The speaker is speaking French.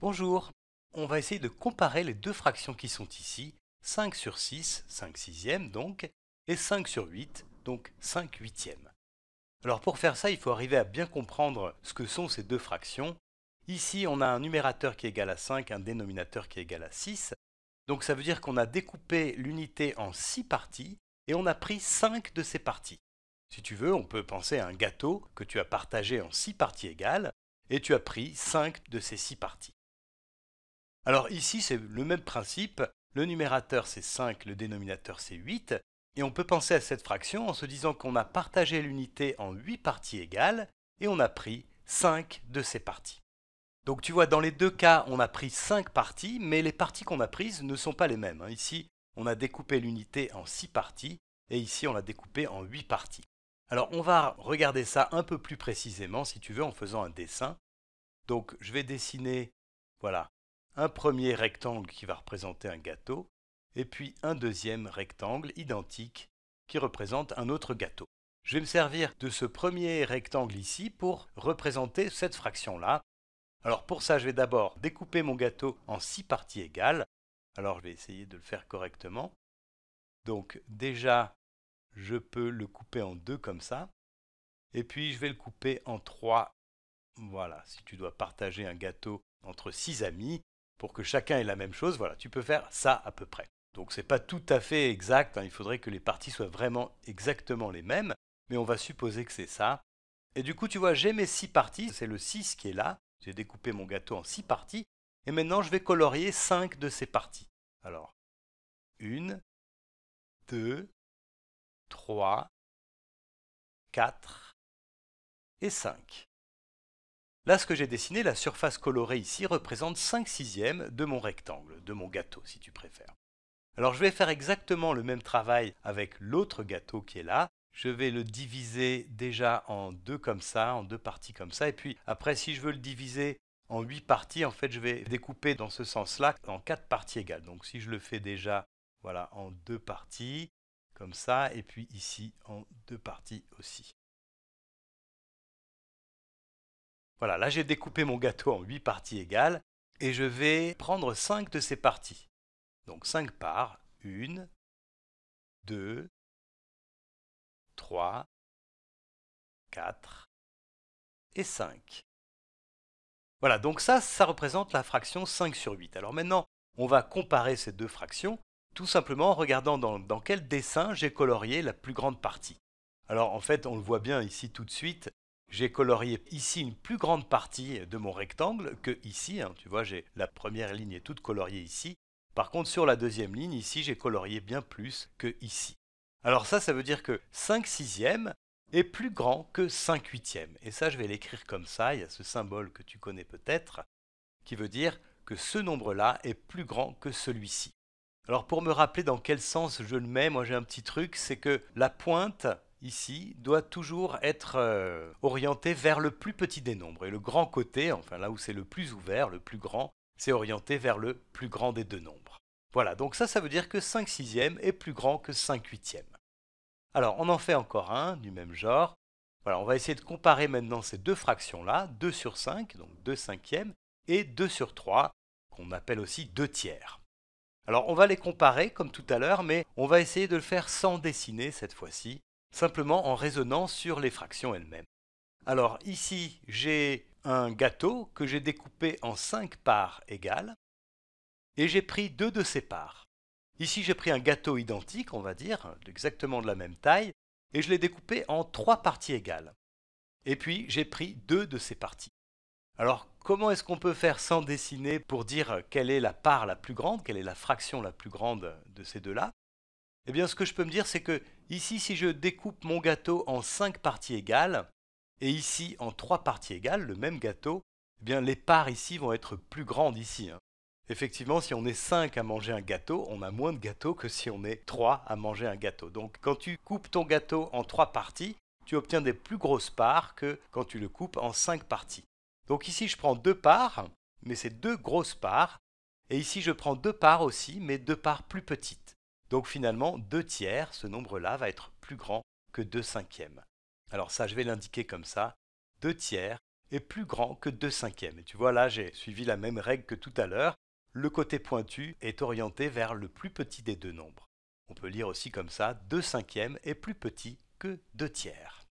Bonjour On va essayer de comparer les deux fractions qui sont ici, 5 sur 6, 5 sixièmes donc, et 5 sur 8, donc 5 huitièmes. Alors pour faire ça, il faut arriver à bien comprendre ce que sont ces deux fractions. Ici, on a un numérateur qui est égal à 5, un dénominateur qui est égal à 6. Donc ça veut dire qu'on a découpé l'unité en 6 parties, et on a pris 5 de ces parties. Si tu veux, on peut penser à un gâteau que tu as partagé en 6 parties égales, et tu as pris 5 de ces 6 parties. Alors ici, c'est le même principe. Le numérateur, c'est 5, le dénominateur, c'est 8. Et on peut penser à cette fraction en se disant qu'on a partagé l'unité en 8 parties égales et on a pris 5 de ces parties. Donc tu vois, dans les deux cas, on a pris 5 parties, mais les parties qu'on a prises ne sont pas les mêmes. Hein. Ici, on a découpé l'unité en 6 parties et ici, on l'a découpé en 8 parties. Alors on va regarder ça un peu plus précisément, si tu veux, en faisant un dessin. Donc je vais dessiner, voilà, un premier rectangle qui va représenter un gâteau, et puis un deuxième rectangle identique qui représente un autre gâteau. Je vais me servir de ce premier rectangle ici pour représenter cette fraction-là. Alors pour ça, je vais d'abord découper mon gâteau en six parties égales. Alors je vais essayer de le faire correctement. Donc déjà, je peux le couper en deux comme ça. Et puis je vais le couper en trois. Voilà, si tu dois partager un gâteau entre six amis, pour que chacun ait la même chose, voilà, tu peux faire ça à peu près. Donc c'est pas tout à fait exact, hein, il faudrait que les parties soient vraiment exactement les mêmes, mais on va supposer que c'est ça. Et du coup, tu vois, j'ai mes 6 parties, c'est le 6 qui est là, j'ai découpé mon gâteau en 6 parties, et maintenant je vais colorier 5 de ces parties. Alors, 1, 2, 3, 4 et 5. Là, ce que j'ai dessiné, la surface colorée ici, représente 5 sixièmes de mon rectangle, de mon gâteau si tu préfères. Alors je vais faire exactement le même travail avec l'autre gâteau qui est là. Je vais le diviser déjà en deux comme ça, en deux parties comme ça. Et puis après, si je veux le diviser en huit parties, en fait, je vais découper dans ce sens-là en quatre parties égales. Donc si je le fais déjà, voilà, en deux parties, comme ça, et puis ici en deux parties aussi. Voilà, là j'ai découpé mon gâteau en 8 parties égales et je vais prendre 5 de ces parties. Donc 5 parts, 1, 2, 3, 4 et 5. Voilà, donc ça, ça représente la fraction 5 sur 8. Alors maintenant, on va comparer ces deux fractions tout simplement en regardant dans, dans quel dessin j'ai colorié la plus grande partie. Alors en fait, on le voit bien ici tout de suite, j'ai colorié ici une plus grande partie de mon rectangle que ici. Hein. Tu vois, j'ai la première ligne est toute coloriée ici. Par contre, sur la deuxième ligne, ici, j'ai colorié bien plus que ici. Alors ça, ça veut dire que 5 sixièmes est plus grand que 5 huitièmes. Et ça, je vais l'écrire comme ça. Il y a ce symbole que tu connais peut-être, qui veut dire que ce nombre-là est plus grand que celui-ci. Alors pour me rappeler dans quel sens je le mets, moi j'ai un petit truc, c'est que la pointe, ici, doit toujours être euh, orienté vers le plus petit des nombres. Et le grand côté, enfin là où c'est le plus ouvert, le plus grand, c'est orienté vers le plus grand des deux nombres. Voilà, donc ça, ça veut dire que 5 sixièmes est plus grand que 5 huitièmes. Alors, on en fait encore un du même genre. Voilà, on va essayer de comparer maintenant ces deux fractions-là, 2 sur 5, donc 2 cinquièmes, et 2 sur 3, qu'on appelle aussi 2 tiers. Alors, on va les comparer comme tout à l'heure, mais on va essayer de le faire sans dessiner cette fois-ci simplement en raisonnant sur les fractions elles-mêmes. Alors ici, j'ai un gâteau que j'ai découpé en 5 parts égales, et j'ai pris deux de ces parts. Ici, j'ai pris un gâteau identique, on va dire, exactement de la même taille, et je l'ai découpé en trois parties égales. Et puis, j'ai pris deux de ces parties. Alors, comment est-ce qu'on peut faire sans dessiner pour dire quelle est la part la plus grande, quelle est la fraction la plus grande de ces deux-là eh bien, ce que je peux me dire, c'est que ici, si je découpe mon gâteau en 5 parties égales, et ici en 3 parties égales, le même gâteau, eh bien, les parts ici vont être plus grandes ici. Hein. Effectivement, si on est 5 à manger un gâteau, on a moins de gâteau que si on est 3 à manger un gâteau. Donc quand tu coupes ton gâteau en 3 parties, tu obtiens des plus grosses parts que quand tu le coupes en 5 parties. Donc ici, je prends 2 parts, mais c'est 2 grosses parts. Et ici, je prends 2 parts aussi, mais 2 parts plus petites. Donc finalement, 2 tiers, ce nombre-là, va être plus grand que 2 cinquièmes. Alors ça, je vais l'indiquer comme ça. 2 tiers est plus grand que 2 cinquièmes. Et tu vois, là, j'ai suivi la même règle que tout à l'heure. Le côté pointu est orienté vers le plus petit des deux nombres. On peut lire aussi comme ça, 2 cinquièmes est plus petit que 2 tiers.